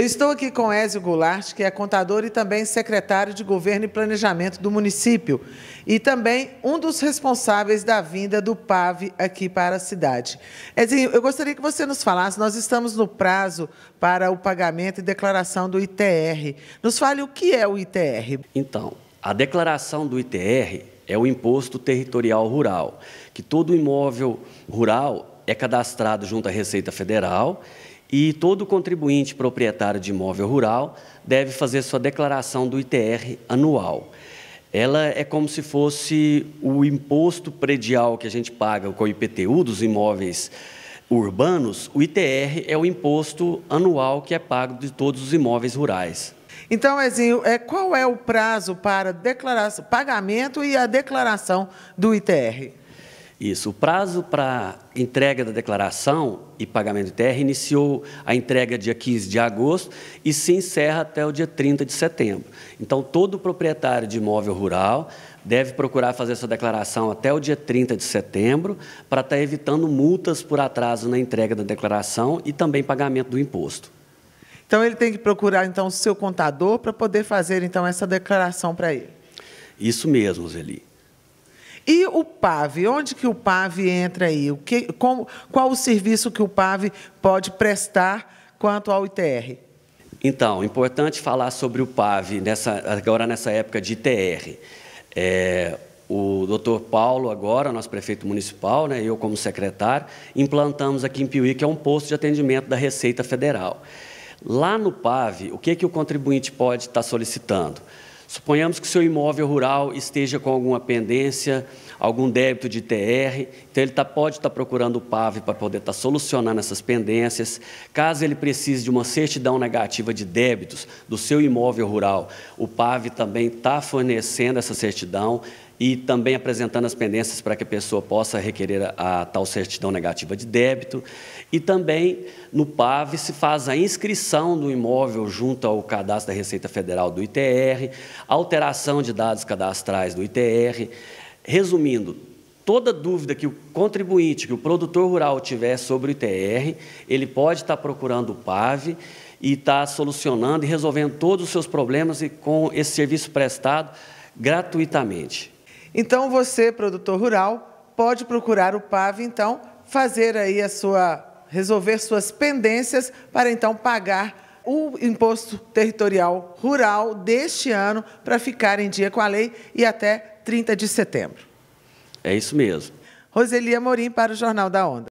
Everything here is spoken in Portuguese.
Eu estou aqui com Ézio Goulart, que é contador e também secretário de Governo e Planejamento do município, e também um dos responsáveis da vinda do PAV aqui para a cidade. Ézio, eu gostaria que você nos falasse, nós estamos no prazo para o pagamento e declaração do ITR. Nos fale o que é o ITR. Então, a declaração do ITR é o Imposto Territorial Rural, que todo imóvel rural é cadastrado junto à Receita Federal e todo contribuinte proprietário de imóvel rural deve fazer sua declaração do ITR anual. Ela é como se fosse o imposto predial que a gente paga com o IPTU dos imóveis urbanos, o ITR é o imposto anual que é pago de todos os imóveis rurais. Então, Ezinho, é, qual é o prazo para declaração, pagamento e a declaração do ITR? Isso. O prazo para entrega da declaração e pagamento de terra iniciou a entrega dia 15 de agosto e se encerra até o dia 30 de setembro. Então, todo proprietário de imóvel rural deve procurar fazer essa declaração até o dia 30 de setembro para estar tá evitando multas por atraso na entrega da declaração e também pagamento do imposto. Então, ele tem que procurar então o seu contador para poder fazer então essa declaração para ele. Isso mesmo, Zeli. E o PAV, onde que o PAV entra aí? O que, como, qual o serviço que o PAV pode prestar quanto ao ITR? Então, importante falar sobre o PAV nessa, agora nessa época de ITR. É, o doutor Paulo, agora, nosso prefeito municipal, né, eu como secretário, implantamos aqui em Piuí, que é um posto de atendimento da Receita Federal. Lá no PAV, o que, que o contribuinte pode estar solicitando? Suponhamos que seu imóvel rural esteja com alguma pendência, algum débito de TR, então ele tá, pode estar tá procurando o PAV para poder estar tá solucionando essas pendências. Caso ele precise de uma certidão negativa de débitos do seu imóvel rural, o PAV também está fornecendo essa certidão e também apresentando as pendências para que a pessoa possa requerer a, a, tal certidão negativa de débito. E também no PAV se faz a inscrição do imóvel junto ao cadastro da Receita Federal do ITR, alteração de dados cadastrais do ITR. Resumindo, toda dúvida que o contribuinte, que o produtor rural tiver sobre o ITR, ele pode estar procurando o PAV e estar solucionando e resolvendo todos os seus problemas e com esse serviço prestado gratuitamente. Então, você, produtor rural, pode procurar o PAV, então, fazer aí a sua, resolver suas pendências para então pagar o imposto territorial rural deste ano para ficar em dia com a lei e até 30 de setembro. É isso mesmo. Roseli Amorim para o Jornal da Onda.